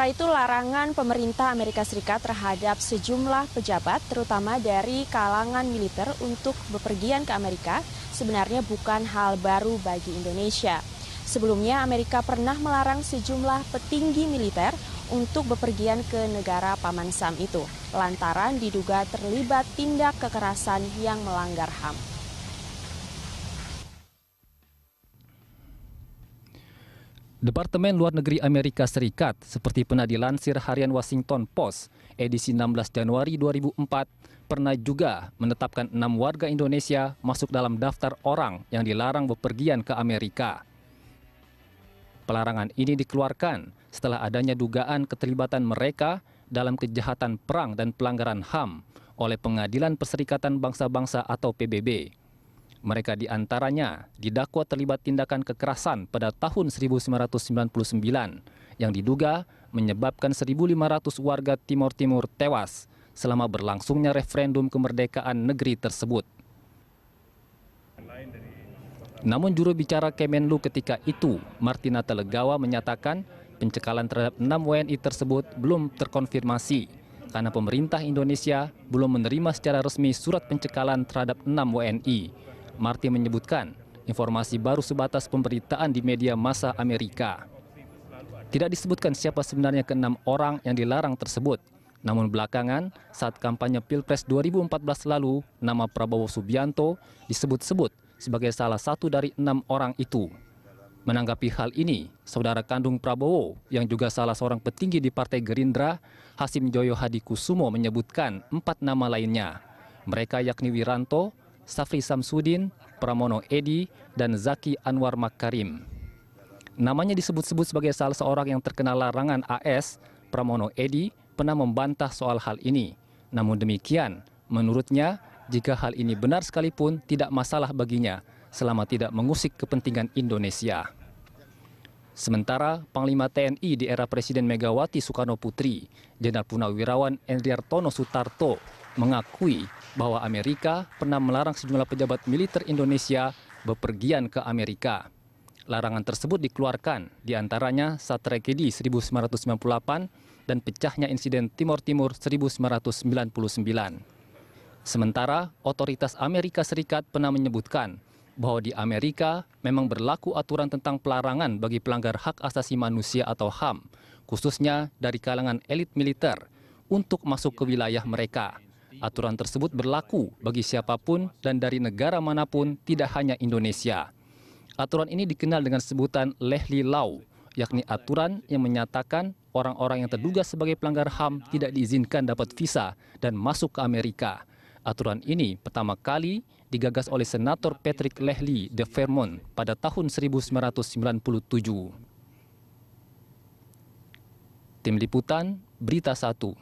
Sementara itu larangan pemerintah Amerika Serikat terhadap sejumlah pejabat terutama dari kalangan militer untuk bepergian ke Amerika sebenarnya bukan hal baru bagi Indonesia. Sebelumnya Amerika pernah melarang sejumlah petinggi militer untuk bepergian ke negara Paman Sam itu lantaran diduga terlibat tindak kekerasan yang melanggar HAM. Departemen Luar Negeri Amerika Serikat, seperti pernah dilansir harian Washington Post, edisi 16 Januari 2004, pernah juga menetapkan enam warga Indonesia masuk dalam daftar orang yang dilarang bepergian ke Amerika. Pelarangan ini dikeluarkan setelah adanya dugaan keterlibatan mereka dalam kejahatan perang dan pelanggaran HAM oleh Pengadilan Perserikatan Bangsa-Bangsa atau PBB. Mereka diantaranya didakwa terlibat tindakan kekerasan pada tahun 1999 yang diduga menyebabkan 1.500 warga Timur Timur tewas selama berlangsungnya referendum kemerdekaan negeri tersebut. Namun juru bicara Kemenlu ketika itu, Martina Telegawa menyatakan pencekalan terhadap enam WNI tersebut belum terkonfirmasi karena pemerintah Indonesia belum menerima secara resmi surat pencekalan terhadap enam WNI Marty menyebutkan informasi baru sebatas pemberitaan di media massa Amerika. Tidak disebutkan siapa sebenarnya keenam orang yang dilarang tersebut. Namun belakangan, saat kampanye Pilpres 2014 lalu, nama Prabowo Subianto disebut-sebut sebagai salah satu dari enam orang itu. Menanggapi hal ini, saudara kandung Prabowo yang juga salah seorang petinggi di Partai Gerindra, Hasim Joyo Hadi Kusumo menyebutkan empat nama lainnya. Mereka yakni Wiranto, Safri Samsudin, Pramono Edi, dan Zaki Anwar Makarim. Namanya disebut-sebut sebagai salah seorang yang terkenal larangan AS, Pramono Edi pernah membantah soal hal ini. Namun demikian, menurutnya jika hal ini benar sekalipun tidak masalah baginya selama tidak mengusik kepentingan Indonesia. Sementara Panglima TNI di era Presiden Megawati Soekarno Putri, Jenderal Punawirawan Endriartono Sutarto mengakui bahwa Amerika pernah melarang sejumlah pejabat militer Indonesia bepergian ke Amerika. Larangan tersebut dikeluarkan diantaranya saat tragedi 1998 dan pecahnya insiden Timor Timur 1999. Sementara, otoritas Amerika Serikat pernah menyebutkan bahwa di Amerika memang berlaku aturan tentang pelarangan bagi pelanggar hak asasi manusia atau HAM, khususnya dari kalangan elit militer, untuk masuk ke wilayah mereka. Aturan tersebut berlaku bagi siapapun dan dari negara manapun, tidak hanya Indonesia. Aturan ini dikenal dengan sebutan Lehli Lau, yakni aturan yang menyatakan orang-orang yang terduga sebagai pelanggar HAM tidak diizinkan dapat visa dan masuk ke Amerika. Aturan ini pertama kali digagas oleh Senator Patrick Lehli de Vermont pada tahun 1997. Tim Liputan, Berita 1.